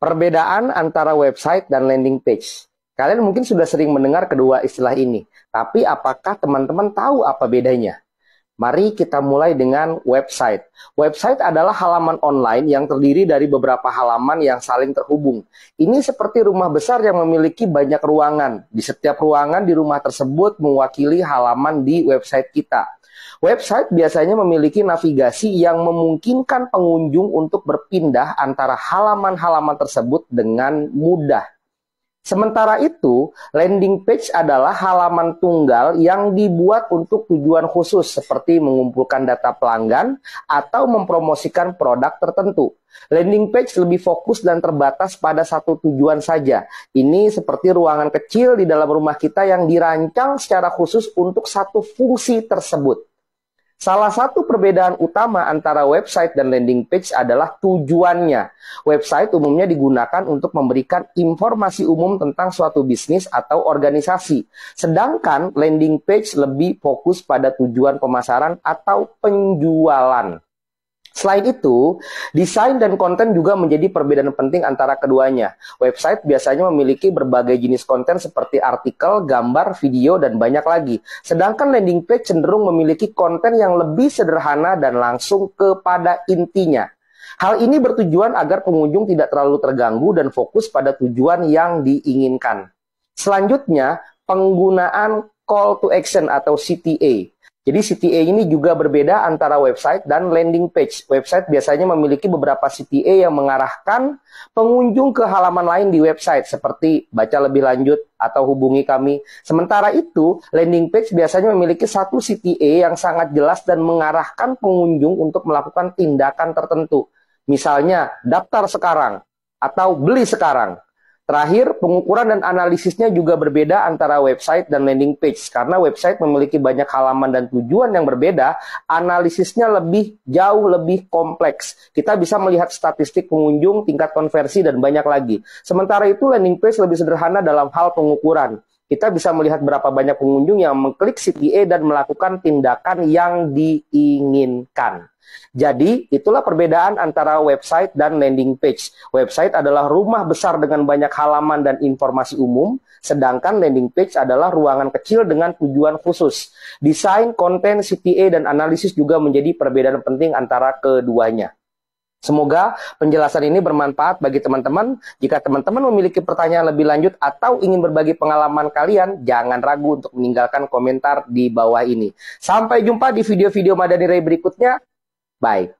Perbedaan antara website dan landing page. Kalian mungkin sudah sering mendengar kedua istilah ini, tapi apakah teman-teman tahu apa bedanya? Mari kita mulai dengan website. Website adalah halaman online yang terdiri dari beberapa halaman yang saling terhubung. Ini seperti rumah besar yang memiliki banyak ruangan. Di setiap ruangan di rumah tersebut mewakili halaman di website kita. Website biasanya memiliki navigasi yang memungkinkan pengunjung untuk berpindah antara halaman-halaman tersebut dengan mudah. Sementara itu, landing page adalah halaman tunggal yang dibuat untuk tujuan khusus seperti mengumpulkan data pelanggan atau mempromosikan produk tertentu. Landing page lebih fokus dan terbatas pada satu tujuan saja. Ini seperti ruangan kecil di dalam rumah kita yang dirancang secara khusus untuk satu fungsi tersebut. Salah satu perbedaan utama antara website dan landing page adalah tujuannya. Website umumnya digunakan untuk memberikan informasi umum tentang suatu bisnis atau organisasi, sedangkan landing page lebih fokus pada tujuan pemasaran atau penjualan. Selain itu, desain dan konten juga menjadi perbedaan penting antara keduanya. Website biasanya memiliki berbagai jenis konten seperti artikel, gambar, video, dan banyak lagi. Sedangkan landing page cenderung memiliki konten yang lebih sederhana dan langsung kepada intinya. Hal ini bertujuan agar pengunjung tidak terlalu terganggu dan fokus pada tujuan yang diinginkan. Selanjutnya, penggunaan call to action atau CTA. Jadi CTA ini juga berbeda antara website dan landing page. Website biasanya memiliki beberapa CTA yang mengarahkan pengunjung ke halaman lain di website seperti baca lebih lanjut atau hubungi kami. Sementara itu, landing page biasanya memiliki satu CTA yang sangat jelas dan mengarahkan pengunjung untuk melakukan tindakan tertentu. Misalnya, daftar sekarang atau beli sekarang. Terakhir, pengukuran dan analisisnya juga berbeda antara website dan landing page. Karena website memiliki banyak halaman dan tujuan yang berbeda, analisisnya lebih jauh lebih kompleks. Kita bisa melihat statistik pengunjung, tingkat konversi, dan banyak lagi. Sementara itu, landing page lebih sederhana dalam hal pengukuran kita bisa melihat berapa banyak pengunjung yang mengklik CTA dan melakukan tindakan yang diinginkan. Jadi, itulah perbedaan antara website dan landing page. Website adalah rumah besar dengan banyak halaman dan informasi umum, sedangkan landing page adalah ruangan kecil dengan tujuan khusus. Desain, konten, CTA, dan analisis juga menjadi perbedaan penting antara keduanya. Semoga penjelasan ini bermanfaat bagi teman-teman. Jika teman-teman memiliki pertanyaan lebih lanjut atau ingin berbagi pengalaman kalian, jangan ragu untuk meninggalkan komentar di bawah ini. Sampai jumpa di video-video Madani Ray berikutnya. Bye.